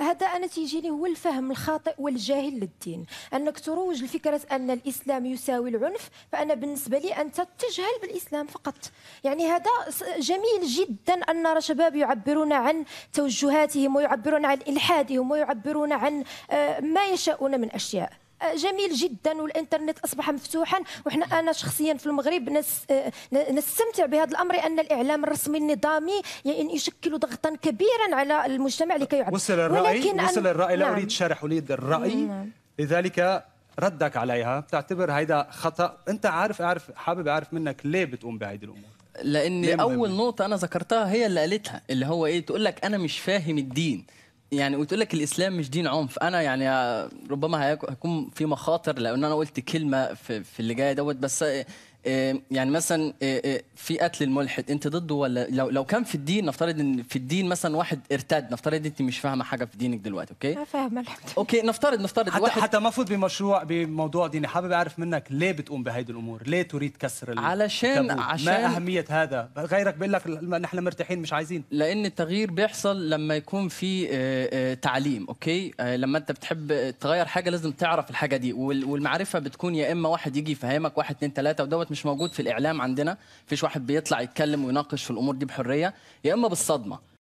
هذا انا تيجيني هو الفهم الخاطئ والجاهل للدين انك تروج لفكره ان الاسلام يساوي العنف فانا بالنسبه لي انت تجهل بالاسلام فقط يعني هذا جميل جدا ان نرى شباب يعبرون عن توجهاتهم ويعبرون عن الحادهم ويعبرون عن آه، ما يشاءون من اشياء جميل جدا والانترنت اصبح مفتوحا وحنا انا شخصيا في المغرب نس نستمتع بهذا الامر ان الاعلام الرسمي النظامي يعني يشكل ضغطا كبيرا على المجتمع لكي يعبر وصل الراي وصل الراي لا نعم. اريد شرح اريد الراي نعم. لذلك ردك عليها بتعتبر هيدا خطا انت عارف اعرف حابب اعرف منك ليه بتقوم بهيدي الامور لان اول نقطه انا ذكرتها هي اللي قالتها اللي هو ايه تقول لك انا مش فاهم الدين يعني وتقول لك الاسلام مش دين عنف انا يعني ربما هيكون في مخاطر لان انا قلت كلمه في, في اللي جاي دوت بس آه، يعني مثلا آه، آه، في قتل الملحد انت ضده ولا لو لو كان في الدين نفترض ان في الدين مثلا واحد ارتد نفترض انت مش فاهمه حاجه في دينك دلوقتي اوكي انا فاهمه الحمد اوكي نفترض نفترض حتى واحد حتى ما فوت بمشروع بموضوع ديني حابب اعرف منك ليه بتقوم بهيدي الامور ليه تريد كسر علشان عشان ما اهميه هذا غيرك بيقول لك نحن مرتاحين مش عايزين لان التغيير بيحصل لما يكون في تعليم اوكي لما انت بتحب تغير حاجه لازم تعرف الحاجه دي والمعرفه بتكون يا اما واحد يجي يفهمك واحد اثنين ثلاثه ودوت مش موجود في الاعلام عندنا مفيش واحد بيطلع يتكلم ويناقش في الامور دي بحريه يا اما بالصدمه